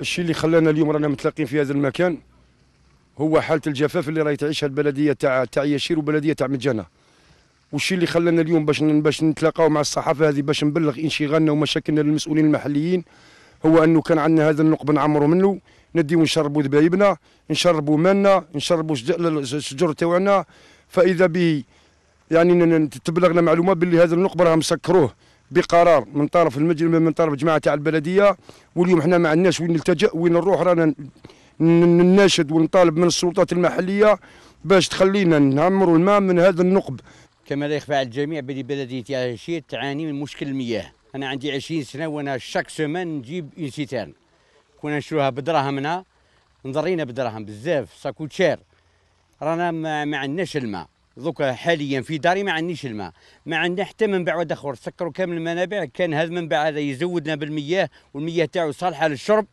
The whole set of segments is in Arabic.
الشيء اللي خلانا اليوم رانا متلاقين في هذا المكان هو حاله الجفاف اللي راهي تعيشها البلديه تاع تاع ياشير وبلديه تاع مجانه والشيء اللي خلانا اليوم باش باش نتلاقاو مع الصحافه هذه باش نبلغ انشغالنا ومشاكلنا للمسؤولين المحليين هو انه كان عندنا هذا النقب نعمرو منه نديو نشربو ذبايبنا نشربوا مالنا نشربوا الشجر تاعنا فاذا به يعني تبلغنا معلومه باللي هذا النقب راه مسكروه بقرار من طرف المجلس من طرف جماعه تاع البلديه واليوم احنا ما عندناش وين نلتجا وين نروح رانا نناشد ونطالب من السلطات المحليه باش تخلينا نعمروا الماء من هذا النقب كما لا يخفى على الجميع بلي بلديه عشيت تعاني من مشكل المياه انا عندي 20 سنه وانا شاك سومان نجيب اون سيتان كنا نشروها بدراهمنا نضرينا بدراهم بزاف شير رانا ما عندناش الماء دوكا حاليا في داري ما عنديش الماء ما عندنا حتى منبع واحد اخر سكروا كامل المنابع كان هذا المنبع هذا يزودنا بالمياه والمياه تاعو صالحه للشرب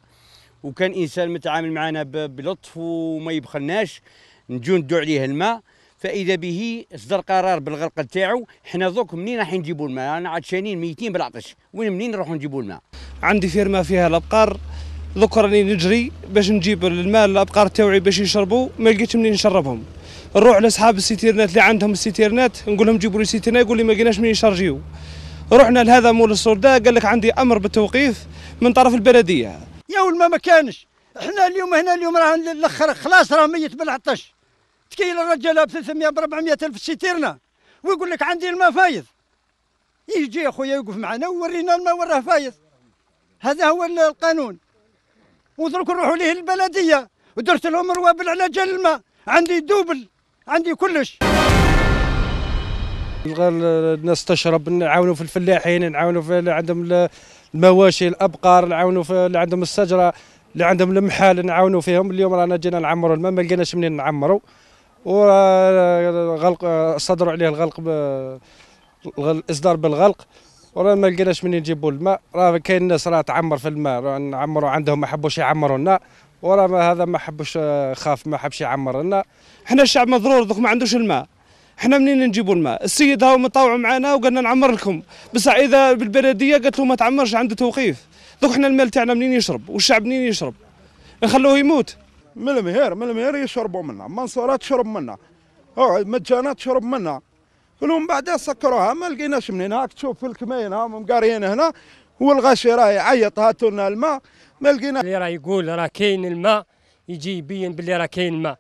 وكان انسان متعامل معنا بلطف وما يبخلناش نجو ندعو عليه الماء فاذا به صدر قرار بالغرق تاعو حنا دوك منين راح نجيبوا الماء انا عطشانين ميتين بالعطش وين منين نروحوا نجيبوا الماء عندي فيرما فيها الابقار دوك راني نجري باش نجيب الماء الابقار تاوعي باش يشربوا ما لقيت منين نشربهم نروح لاصحاب السيتيرنات اللي عندهم السيتيرنات نقول لهم جيبوا لي سيتيرنا يقول لي ما لقيناش من يشارجيو رحنا لهذا مول السردة قال لك عندي امر بالتوقيف من طرف البلديه يا ولما ما كانش احنا اليوم هنا اليوم راه الاخر خلاص راه ميت بالعطش تكيل الرجال ب 300 ب 400 الف سيتيرنا ويقول لك عندي الماء فايض يجي يا خويا يوقف معنا وورينا الماء وراه فايض هذا هو القانون ودرك نروحوا ليه البلديه ودرت لهم روابل على جال الماء عندي دوبل عندي كلش الناس تشرب نعاونوا في الفلاحين نعاونوا في اللي عندهم المواشي الابقار نعاونوا في اللي عندهم السجره اللي عندهم المحال نعاونوا فيهم اليوم رانا جينا نعمروا الماء ما لقيناش منين نعمروا وغلق صدروا عليه الغلق الاصدار بالغلق ورانا ما لقيناش منين نجيبوا الماء راه كاين ناس راه تعمر في الماء نعمروا عندهم ما حبوش يعمروا لنا وراه ما هذا ما حبش آه، خاف ما حبش يعمر لنا حنا الشعب مضرور دوك ما عندوش الماء حنا منين نجيبوا الماء السيد هاو مطاوع معنا وقالنا نعمر لكم بس اذا بالبلديه قالت له ما تعمرش عنده توقيف دوك حنا المال تاعنا منين يشرب والشعب منين يشرب نخلوه يموت من المهير من المهير يشربوا منا منصورات تشرب منا مجانا تشرب منا ومن بعد سكروها ما لقيناش منين هاك تشوف في الكمين هاهم مقاريين هنا والغاشي راه يعيط هاتوا لنا الماء ما لقينا اللي راه يقول راه كاين الماء يجي يبين باللي راه كاين الماء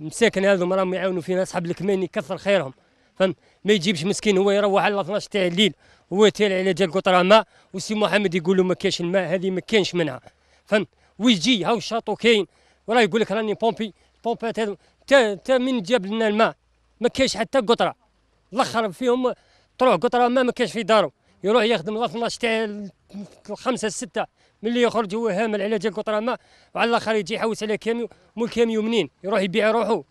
المساكن هذوما راهم يعاونوا فينا اصحاب الكمان يكثر خيرهم فهمت ما يجيبش مسكين هو يروح على 12 تاع الليل هو تالع على جال قطره ماء وسي محمد يقول له ما كاينش الماء هذه ما كاينش منها فهمت ويجي هاو الشاطو كاين وراه يقول لك راني بومبي بومبات هذو تا تا من جاب لنا الماء ما كاينش حتى قطره الاخر فيهم تروح قطره ما ما كاينش في دارو يروح يخدم 12 تاع الخمسه السته ملي يخرج هو هامل على جا قطره ما وعلى الاخر يجي يحوس على كاميو مو الكاميو منين يروح يبيع روحه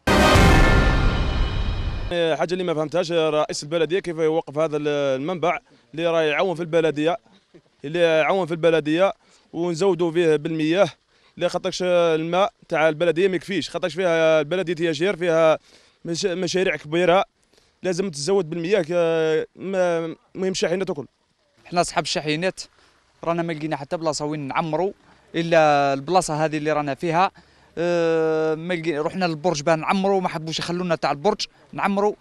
حاجه اللي ما فهمتهاش رئيس البلديه كيف يوقف هذا المنبع اللي راه يعاون في البلديه اللي يعاون في البلديه ونزودوا فيه بالمياه اللي خاطرش الماء تاع البلديه ما يكفيش خاطرش فيها البلديه تياجير فيها مشاريع كبيره لازم تزود بالمياه ما يمشي حينات تاكل احنا اصحاب الشاحنات رانا ما لقينا حتى بلاصه وين نعمروا الا البلاصه هذه اللي رانا فيها آه، رحنا للبرج باه نعمروا ما حبوش يخلونا تاع البرج نعمروا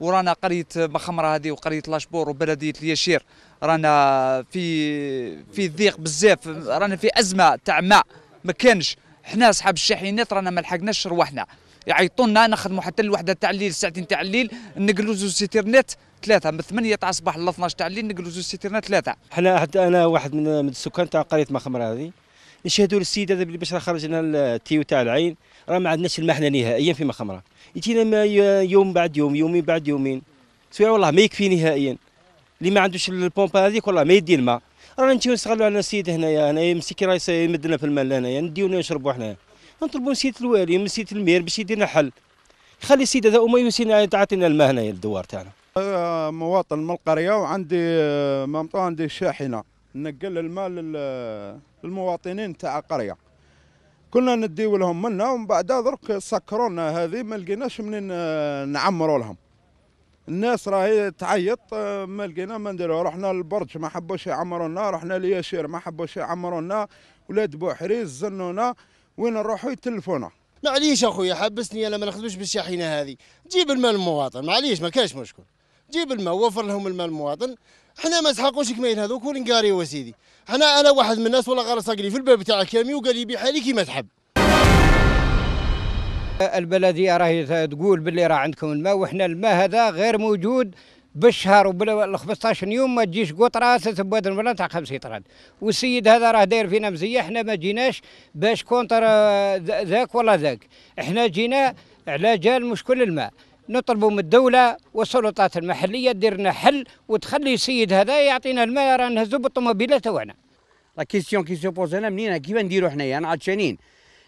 ورانا قريه مخمره هذه وقريه لاشبور وبلديه اليشير رانا في في ضيق بزاف رانا في ازمه تاع ماء ما كانش حنا اصحاب الشاحنات رانا ما لحقناش رواحنا يعيطوا لنا نخدموا حتى الوحده تاع الليل الساعتين تاع الليل نقلوزو سيتيرنت ثلاثه من 8 تاع الصباح ل 12 تاع الليل نقلوزو سيتيرنت ثلاثه حنا حتى انا واحد من السكان تاع قريه مخمره هذه نشهدوا للسيد هذا باللي باش خرج لنا التيو تاع العين راه ما عندناش المحنه نهائيا في مخمره يجينا يوم بعد يوم يومين بعد يومين سويع والله ما يكفي نهائيا اللي ما عندوش البومبا هذيك والله ما يدي الماء رانا نمشيو نستغلوا على السيد هنايا هنايا مسكين راه يمد لنا في الماء هنايا نديو نشربوا حنايا نطلبوا من سيد الوالي من سيد المير باش يدينا حل خلي السيد هذا وما يوسينا تعطينا الماء هنايا الدوار تاعنا أه، مواطن من القريه وعندي أه، مامطو عندي شاحنه نقل الماء للمواطنين تاع القريه كنا نديو لهم منا ومن بعد درك سكرونا هذه ما لقيناش منين أه، نعمروا لهم الناس راهي تعيط ما لقينا ما نديرو رحنا للبرج ما حبوش يعمروا لنا رحنا لياشير ما حبوش يعمروا لنا ولاد بوحريز زنونا وين نروحوا يتلفونا معليش اخويا حبسني انا ما نخدمش بالشاحنه هذه جيب المال المواطن معليش ما كاش مشكل جيب الماء وفر لهم المال المواطن احنا ما سحقوش كماين هذوك ونقاريو سيدي احنا انا واحد من الناس ولا غرسق لي في الباب تاع كامي وقال لي بحالي كيما تحب البلديه راهي تقول باللي راه عندكم الماء وحنا الماء هذا غير موجود بالشهر وبال 15 يوم ما تجيش قطره تتبادل ولا تاع خمس طراد والسيد هذا راه داير فينا مزيه احنا ما جيناش باش كونتر ذاك ولا ذاك احنا جينا على جال مشكل الماء نطلبوا من الدولة والسلطات المحلية دير لنا حل وتخلي السيد هذا يعطينا الماء راه نهزوا بالطوموبيلات تاعنا. لا كيسيون كي سوبوز انا منين كيف نديروا حنايا انا عطشانين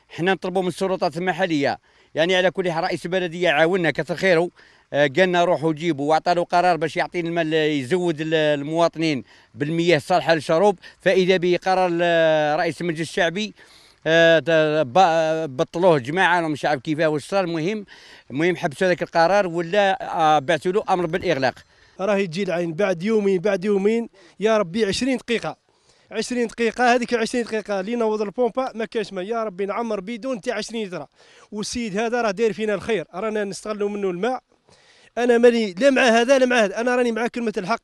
حنا نطلبوا من السلطات المحلية يعني على كل حال رئيس البلدية عاوننا كثر خيره قالنا روحوا جيبوا واعطوا له قرار باش يعطينا المال يزود المواطنين بالمياه الصالحه للشرب فاذا به قرار رئيس المجلس الشعبي آه، بطلوه جماعه مش عارف كيفاه واش صار المهم المهم حبسوا هذاك القرار ولا آه، بعثوا له امر بالاغلاق راهي تجي العين بعد يومين بعد يومين يا ربي 20 دقيقه 20 دقيقة هذيك 20 دقيقة اللي نوض البومبا ما كاش ما يا ربي نعمر بدون تاع 20 لتر والسيد هذا راه داير فينا الخير رانا نستغلوا منه الماء انا ماني لا مع هذا لا مع هذا انا راني مع كلمه الحق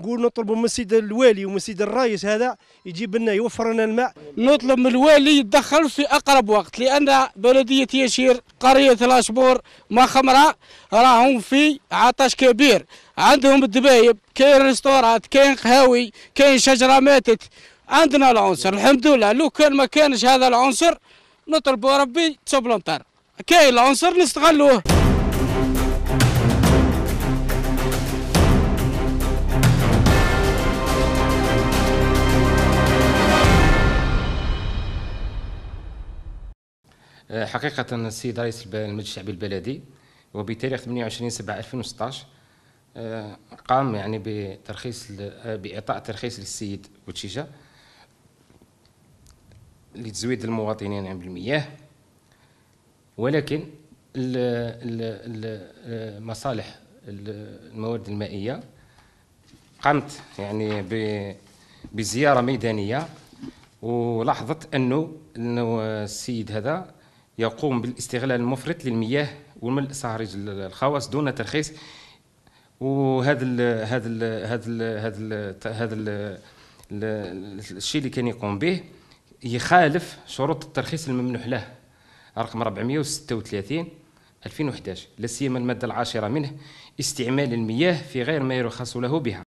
نقول نطلبوا من السيد الوالي ومن السيد الرئيس هذا يجيب لنا يوفر لنا الماء نطلب من الوالي يتدخل في اقرب وقت لان بلديه يشير قريه الاشبور ما خمره راهم في عطش كبير عندهم الدبايب كاين ريستورات كاين قهاوي كاين شجره ماتت عندنا العنصر الحمد لله لو كان ما كانش هذا العنصر نطلبوا ربي تصب كاين العنصر نستغلوه آه، حقيقة السيد رئيس المجلس الشعبي البلدي وبتاريخ 28 7 2016 قام يعني بترخيص آه، بإعطاء ترخيص للسيد بوتشيجا لتزويد المواطنين يعني بالمياه ولكن المصالح آه، الموارد المائية قامت يعني بزيارة ميدانية ولاحظت أنه السيد هذا يقوم بالاستغلال المفرط للمياه وملء صهريج الخواص دون ترخيص وهذا الـ هذا الـ هذا الـ هذا الـ هذا الـ الشيء اللي كان يقوم به يخالف شروط الترخيص الممنوح له رقم 436 2011 لا سيما الماده العاشره منه استعمال المياه في غير ما يرخص له بها